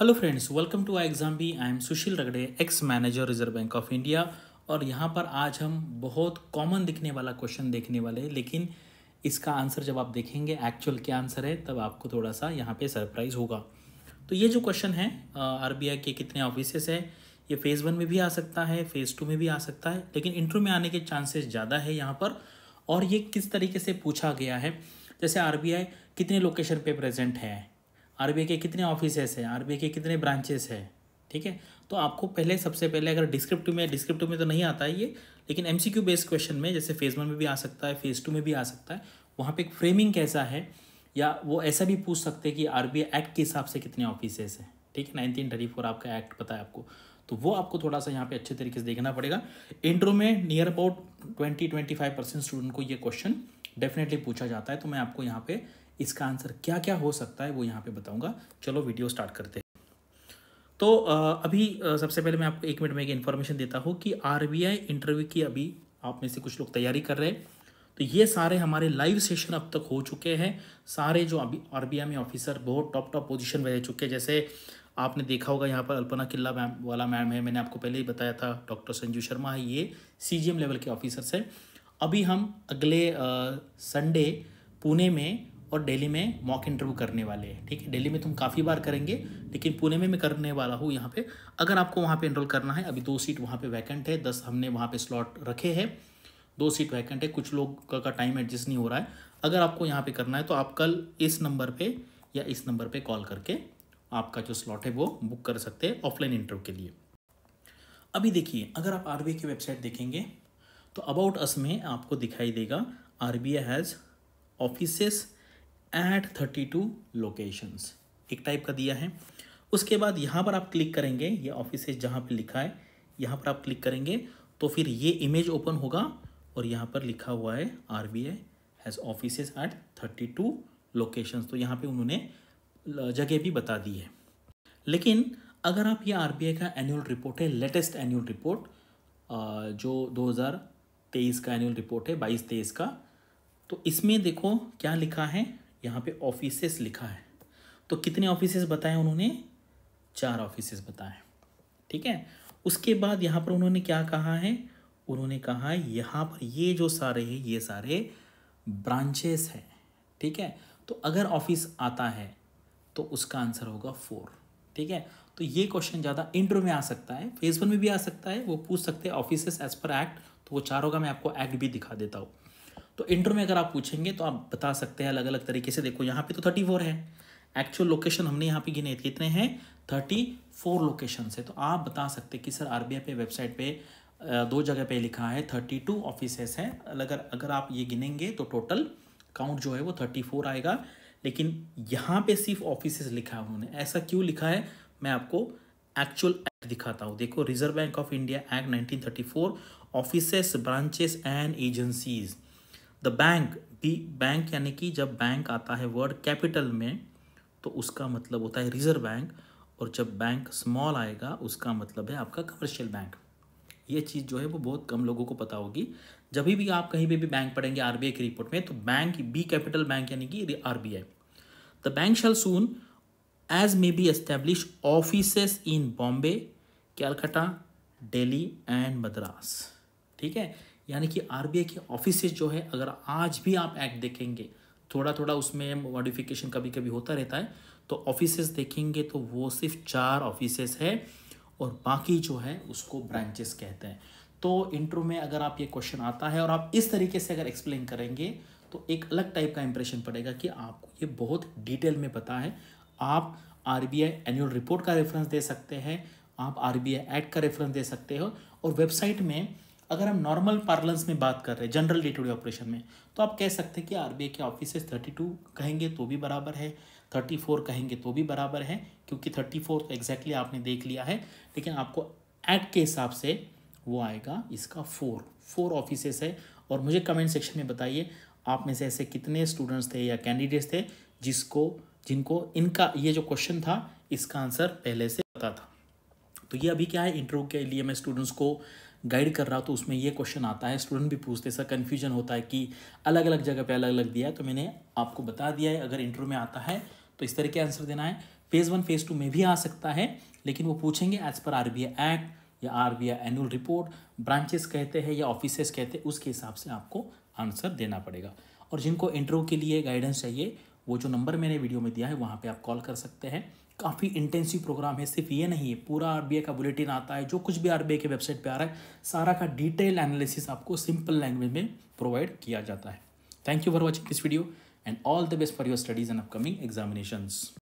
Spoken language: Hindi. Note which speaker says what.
Speaker 1: hello friends welcome to I exam B I am Sushil Ragade ex manager Reserve Bank of India और यहाँ पर आज हम बहुत कॉमन दिखने वाला क्वेश्चन देखने वाले हैं लेकिन इसका आंसर जब आप देखेंगे एक्चुअल क्या आंसर है तब आपको थोड़ा सा यहाँ पे सरप्राइज होगा तो ये जो क्वेश्चन है आर के कितने ऑफिसेस है ये फेज़ वन में भी आ सकता है फेज़ टू में भी आ सकता है लेकिन इंटरव्यू में आने के चांसेस ज़्यादा है यहाँ पर और ये किस तरीके से पूछा गया है जैसे आर कितने लोकेशन पर प्रेजेंट है आर के कितने ऑफिसेस हैं आर के कितने ब्रांचेस हैं ठीक है तो आपको पहले सबसे पहले अगर डिस्क्रिप्टिव में डिस्क्रिप्टिव में तो नहीं आता है ये लेकिन M C Q based question में जैसे फेज़ वन में भी आ सकता है फेज़ टू में भी आ सकता है वहाँ पे एक फ्रेमिंग कैसा है या वो ऐसा भी पूछ सकते हैं कि आर एक्ट के हिसाब से कितने ऑफिसेस हैं ठीक है नाइनटीन फोर आपका एक्ट पता है आपको तो वो आपको थोड़ा सा यहाँ पे अच्छे तरीके से देखना पड़ेगा इंट्रो में near about twenty twenty five percent student को ये क्वेश्चन डेफिनेटली पूछा जाता है तो मैं आपको यहाँ पे इसका आंसर क्या क्या हो सकता है वो यहाँ पे बताऊँगा चलो वीडियो स्टार्ट करते हैं तो अभी सबसे पहले मैं आपको एक मिनट में एक इन्फॉर्मेशन देता हूँ कि आर इंटरव्यू की अभी आप में से कुछ लोग तैयारी कर रहे हैं तो ये सारे हमारे लाइव सेशन अब तक हो चुके हैं सारे जो अभी आर में ऑफिसर बहुत टॉप टॉप पोजीशन में रह चुके हैं जैसे आपने देखा होगा यहाँ पर अल्पना किल्ला मैम वाला मैम है मैंने आपको पहले ही बताया था डॉक्टर संजू शर्मा है ये सी लेवल के ऑफिसर्स हैं अभी हम अगले संडे पुणे में और दिल्ली में मॉक इंटरव्यू करने वाले हैं ठीक है दिल्ली में तुम काफ़ी बार करेंगे लेकिन पुणे में मैं करने वाला हूँ यहाँ पे अगर आपको वहाँ पे एनरोल करना है अभी दो सीट वहाँ पे वैकेंट है दस हमने वहाँ पे स्लॉट रखे हैं दो सीट वैकेंट है कुछ लोग का, का टाइम एडजस्ट नहीं हो रहा है अगर आपको यहाँ पर करना है तो आप कल इस नंबर पर या इस नंबर पर कॉल करके आपका जो स्लॉट है वो बुक कर सकते हैं ऑफलाइन इंटरव्यू के लिए अभी देखिए अगर आप आर की वेबसाइट देखेंगे तो अबाउट अस में आपको दिखाई देगा R B has offices at thirty two locations एक टाइप का दिया है उसके बाद यहाँ पर आप क्लिक करेंगे ये ऑफिस जहाँ पर लिखा है यहाँ पर आप क्लिक करेंगे तो फिर ये इमेज ओपन होगा और यहाँ पर लिखा हुआ है R B I has office at thirty two locations तो यहाँ पे उन्होंने जगह भी बता दी है लेकिन अगर आप ये आर का एनुअल रिपोर्ट है लेटेस्ट एनुअल रिपोर्ट जो 2023 का एनुअल रिपोर्ट है बाईस तेईस का तो इसमें देखो क्या लिखा है यहाँ पे ऑफिसेस लिखा है तो कितने ऑफिसेस बताए उन्होंने चार ऑफिसेस बताए ठीक है उसके बाद यहाँ पर उन्होंने क्या कहा है उन्होंने कहा है यहाँ पर ये जो सारे हैं ये सारे ब्रांचेस हैं ठीक है तो अगर ऑफिस आता है तो उसका आंसर होगा फोर ठीक है तो ये क्वेश्चन ज़्यादा इंटरव्यू में आ सकता है फेज वन में भी आ सकता है वो पूछ सकते हैं ऑफिसेस एज पर एक्ट तो वो चारों का मैं आपको एक्ट भी दिखा देता हूँ तो इंटर में अगर आप पूछेंगे तो आप बता सकते हैं अलग अलग तरीके से देखो यहाँ पे तो थर्टी फोर है एक्चुअल लोकेशन हमने यहाँ पे गिने कितने हैं थर्टी फोर लोकेशन है तो आप बता सकते कि सर आर पे वेबसाइट पे दो जगह पे लिखा है थर्टी टू ऑफिसेस हैं अगर अगर आप ये गिनेंगे तो टोटल काउंट जो है वो थर्टी फोर आएगा लेकिन यहाँ पे सिर्फ ऑफिसेस लिखा है उन्होंने ऐसा क्यों लिखा है मैं आपको एक्चुअल एक्ट दिखाता हूँ देखो Reserve Bank of India act nineteen thirty offices branches and agencies the bank B bank यानी कि जब बैंक आता है वर्ड कैपिटल में तो उसका मतलब होता है रिजर्व बैंक और जब बैंक स्मॉल आएगा उसका मतलब है आपका कमर्शियल बैंक ये चीज़ जो है वो बहुत कम लोगों को पता होगी जब भी आप कहीं पर भी बैंक पढ़ेंगे आरबीआई की रिपोर्ट में तो बैंक बी कैपिटल बैंक यानी कि RBI the bank shall soon as may be establish office in Bombay Calcutta Delhi and Madras ठीक है यानी कि आर के ऑफिस जो है अगर आज भी आप एक्ट देखेंगे थोड़ा थोड़ा उसमें मॉडिफिकेशन कभी कभी होता रहता है तो ऑफिस देखेंगे तो वो सिर्फ चार ऑफिस है और बाकी जो है उसको ब्रांचेस कहते हैं तो इंट्रो में अगर आप ये क्वेश्चन आता है और आप इस तरीके से अगर एक्सप्लेन करेंगे तो एक अलग टाइप का इंप्रेशन पड़ेगा कि आपको ये बहुत डिटेल में पता है आप R B I annual report का रेफरेंस दे सकते हैं आप आर बी आई एक्ट का रेफरेंस दे सकते हो और वेबसाइट में अगर हम नॉर्मल पार्लंस में बात कर रहे हैं general day to day operation में तो आप कह सकते हैं कि आर के ऑफिस थर्टी टू कहेंगे तो भी बराबर है थर्टी फोर कहेंगे तो भी बराबर है क्योंकि थर्टी फोर तो एग्जैक्टली आपने देख लिया है लेकिन आपको एक्ट के हिसाब से वो आएगा इसका फोर फोर ऑफिसेस है और मुझे कमेंट सेक्शन में बताइए आप में से ऐसे कितने स्टूडेंट्स थे या कैंडिडेट्स थे जिसको जिनको इनका ये जो क्वेश्चन था इसका आंसर पहले से पता था तो ये अभी क्या है इंटरव्यू के लिए मैं स्टूडेंट्स को गाइड कर रहा हूँ तो उसमें ये क्वेश्चन आता है स्टूडेंट भी पूछते सर कन्फ्यूजन होता है कि अलग अलग जगह पे अलग अलग दिया है तो मैंने आपको बता दिया है अगर इंटरव्यू में आता है तो इस तरह के आंसर देना है फेज़ वन फेज़ टू में भी आ सकता है लेकिन वो पूछेंगे एज पर आर एक्ट या आर एनुअल रिपोर्ट ब्रांचेस कहते हैं या ऑफिसेस कहते हैं उसके हिसाब से आपको आंसर देना पड़ेगा और जिनको इंटरव्यू के लिए गाइडेंस चाहिए वो जो नंबर मैंने वीडियो में दिया है वहाँ पर आप कॉल कर सकते हैं काफ़ी इंटेंसिव प्रोग्राम है सिर्फ ये नहीं है पूरा आर का बुलेटिन आता है जो कुछ भी आर के वेबसाइट पर आ रहा है सारा का डिटेल एनालिसिस आपको सिंपल लैंग्वेज में प्रोवाइड किया जाता है thank you for watching this video and all the best for your studies and upcoming examinations